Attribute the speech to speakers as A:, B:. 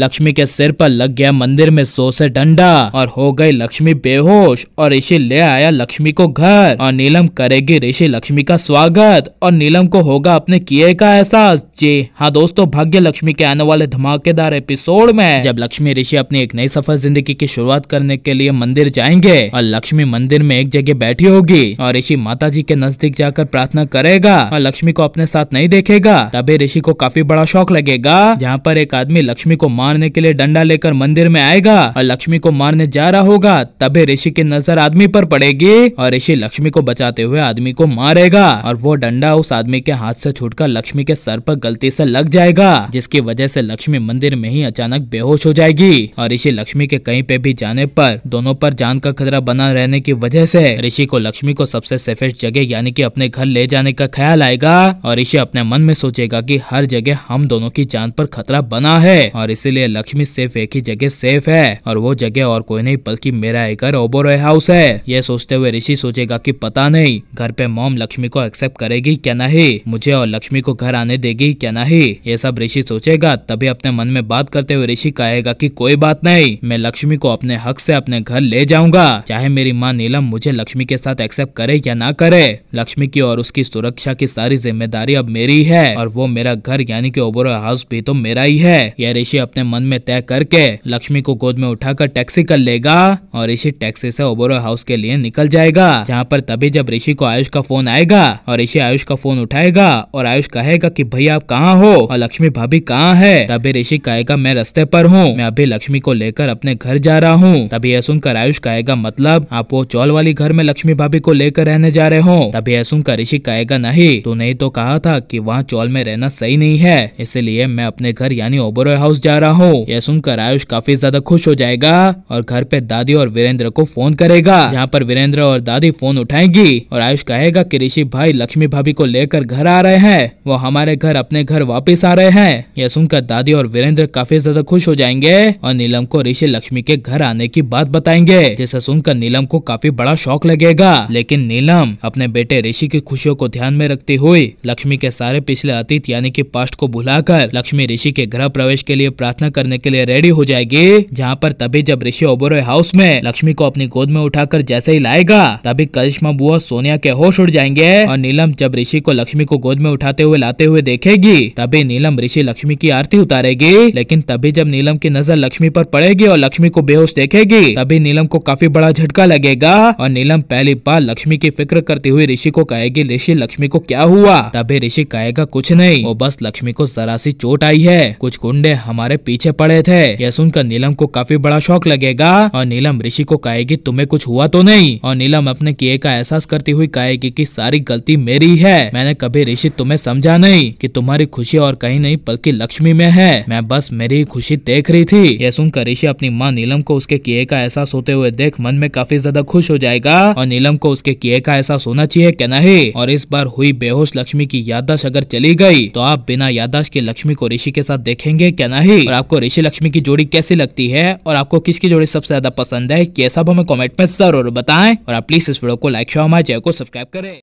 A: लक्ष्मी के सिर पर लग गया मंदिर में सो से डंडा और हो गई लक्ष्मी बेहोश और ऋषि ले आया लक्ष्मी को घर और नीलम करेगी ऋषि लक्ष्मी का स्वागत और नीलम को होगा अपने किए का एहसास जी हाँ दोस्तों भाग्य लक्ष्मी के आने वाले धमाकेदार एपिसोड में जब लक्ष्मी ऋषि अपनी एक नई सफल जिंदगी की शुरुआत करने के लिए मंदिर जाएंगे और लक्ष्मी मंदिर में एक जगह बैठी होगी और ऋषि माता जी के नजदीक जाकर प्रार्थना करेगा और लक्ष्मी को अपने साथ नहीं देखेगा तभी ऋषि को काफी बड़ा शौक लगेगा जहाँ पर एक आदमी लक्ष्मी को मार मारने के लिए डंडा लेकर मंदिर में आएगा और लक्ष्मी को मारने जा रहा होगा तभी ऋषि की नजर आदमी पर पड़ेगी और ऋषि लक्ष्मी को बचाते हुए आदमी को मारेगा और वो डंडा उस आदमी के हाथ से छूटकर लक्ष्मी के सर पर गलती से लग जाएगा जिसकी वजह से लक्ष्मी मंदिर में ही अचानक बेहोश हो जाएगी और ऋषि लक्ष्मी के कहीं पे भी जाने पर दोनों पर जान का खतरा बना रहने की वजह से ऋषि को लक्ष्मी को सबसे सेफेस्ट जगह यानी कि अपने घर ले जाने का ख्याल आएगा और ऋषि अपने मन में सोचेगा कि हर जगह हम दोनों की जान पर खतरा बना है और इसीलिए लिए लक्ष्मी सिर्फ एक ही जगह सेफ है और वो जगह और कोई नहीं बल्कि मेरा एक ओबोरॉय हाउस है ये सोचते हुए ऋषि सोचेगा की पता नहीं घर पे मॉम लक्ष्मी को एक्सेप्ट करेगी क्या नहीं मुझे और लक्ष्मी को घर आने देगी क्या नहीं ये सब ऋषि सोचेगा तभी अपने मन में बात करते हुए ऋषि कहेगा की कोई बात नहीं मैं लक्ष्मी को अपने हक ऐसी अपने घर ले जाऊंगा चाहे मेरी माँ नीलम मुझे लक्ष्मी के साथ एक्सेप्ट करे या ना करे लक्ष्मी की और उसकी सुरक्षा की सारी जिम्मेदारी अब मेरी है और वो मेरा घर यानी कि ओबोरॉय हाउस भी तो मेरा ही है यह ऋषि अपने मन में तय करके लक्ष्मी को गोद में उठाकर टैक्सी कर लेगा और ऋषि टैक्सी से ओबोरो हाउस के लिए निकल जाएगा जहाँ पर तभी जब ऋषि को आयुष का फोन आएगा और ऋषि आयुष का फोन उठाएगा और आयुष कहेगा की भैया आप कहाँ हो और लक्ष्मी भाभी कहाँ है तभी ऋषि कहेगा मैं रस्ते पर हूँ मैं अभी लक्ष्मी को लेकर अपने घर जा रहा हूँ तभी यह सुनकर आयुष कहेगा मतलब आप वो चौल वाली घर में लक्ष्मी भाभी को लेकर रहने जा रहे हो तभी यह सुनकर ऋषि कहेगा नहीं तो नहीं तो कहा था की वहाँ चौल में रहना सही नहीं है इसलिए मैं अपने घर यानी ओबरो हाउस जा रहा हो यह सुनकर आयुष काफी ज्यादा खुश हो जाएगा और घर पे दादी और वीरेंद्र को फोन करेगा जहाँ पर वीरेंद्र और दादी फोन उठाएंगी और आयुष कहेगा की ऋषि भाई लक्ष्मी भाभी को लेकर घर आ रहे हैं वो हमारे घर अपने घर वापिस आ रहे हैं यह सुनकर दादी और वीरेंद्र काफी ज्यादा खुश हो जाएंगे और नीलम को ऋषि लक्ष्मी के घर आने की बात बताएंगे जिसे सुनकर नीलम को काफी बड़ा शौक लगेगा लेकिन नीलम अपने बेटे ऋषि की खुशियों को ध्यान में रखते हुए लक्ष्मी के सारे पिछले अतीत यानी कि पास्ट को भुलाकर लक्ष्मी ऋषि के घर प्रवेश के लिए प्रार्थना प्रार्थना करने के लिए रेडी हो जाएगी जहाँ पर तभी जब ऋषि ओबरॉय हाउस में लक्ष्मी को अपनी गोद में उठाकर जैसे ही लाएगा तभी करिश्मा बुआ सोनिया के होश उड़ जाएंगे और नीलम जब ऋषि को लक्ष्मी को गोद में उठाते हुए लाते हुए देखेगी तभी नीलम ऋषि लक्ष्मी की आरती उतारेगी लेकिन तभी जब नीलम की नजर लक्ष्मी पर पड़ेगी और लक्ष्मी को बेहोश देखेगी तभी नीलम को काफी बड़ा झटका लगेगा और नीलम पहली बार लक्ष्मी की फिक्र करती हुई ऋषि को कहेगी ऋषि लक्ष्मी को क्या हुआ तभी ऋषि कहेगा कुछ नहीं वो बस लक्ष्मी को जरा सी चोट आई है कुछ गुंडे हमारे पीछे पड़े थे यह सुनकर नीलम को काफी बड़ा शौक लगेगा और नीलम ऋषि को कहेगी तुम्हें कुछ हुआ तो नहीं और नीलम अपने किए का एहसास करती हुई कहेगी की सारी गलती मेरी है मैंने कभी ऋषि तुम्हें समझा नहीं की तुम्हारी खुशी और कहीं नहीं बल्कि लक्ष्मी में है मैं बस मेरी खुशी देख रही थी यह सुनकर ऋषि अपनी माँ नीलम को उसके किए का एहसास होते हुए देख मन में काफी ज्यादा खुश हो जाएगा और नीलम को उसके किए का एहसास होना चाहिए क्या नहीं और इस बार हुई बेहोश लक्ष्मी की याददाश्त अगर चली गई तो आप बिना याददाश्त के लक्ष्मी को ऋषि के साथ देखेंगे क्या नहीं आपको ऋषि लक्ष्मी की जोड़ी कैसी लगती है और आपको किसकी जोड़ी सबसे ज्यादा पसंद है ये सब हमें कॉमेंट में जरूर बताएं और आप प्लीज इस वीडियो को लाइक शो हमारे चैनल को सब्सक्राइब करें